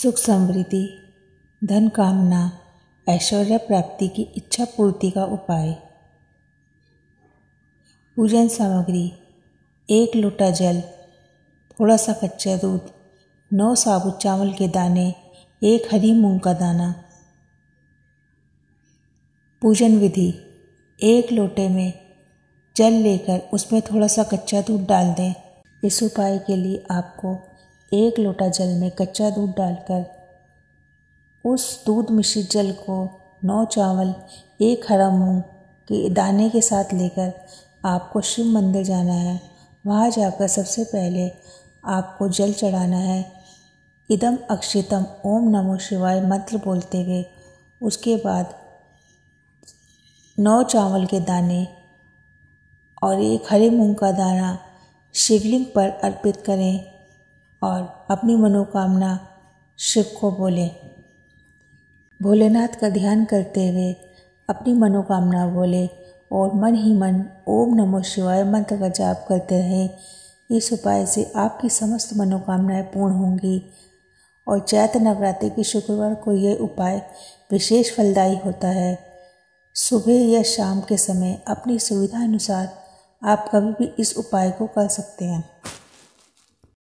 सुख समृद्धि धन कामना ऐश्वर्य प्राप्ति की इच्छा पूर्ति का उपाय पूजन सामग्री एक लोटा जल थोड़ा सा कच्चा दूध नौ साबुत चावल के दाने एक हरी मूंग का दाना पूजन विधि एक लोटे में जल लेकर उसमें थोड़ा सा कच्चा दूध डाल दें इस उपाय के लिए आपको एक लोटा जल में कच्चा दूध डालकर उस दूध मिश्रित जल को नौ चावल एक हरा मूंग के दाने के साथ लेकर आपको शिव मंदिर जाना है वहाँ जाकर सबसे पहले आपको जल चढ़ाना है इदम अक्षितम ओम नमो शिवाय मंत्र बोलते हुए उसके बाद नौ चावल के दाने और एक हरे मूंग का दाना शिवलिंग पर अर्पित करें और अपनी मनोकामना शिव को बोलें भोलेनाथ का ध्यान करते हुए अपनी मनोकामना बोले और मन ही मन ओम नमो शिवाय मंत्र का जाप करते रहें इस उपाय से आपकी समस्त मनोकामनाएं पूर्ण होंगी और चैत्र नवरात्रि के शुक्रवार को यह उपाय विशेष फलदायी होता है सुबह या शाम के समय अपनी सुविधा अनुसार आप कभी भी इस उपाय को कर सकते हैं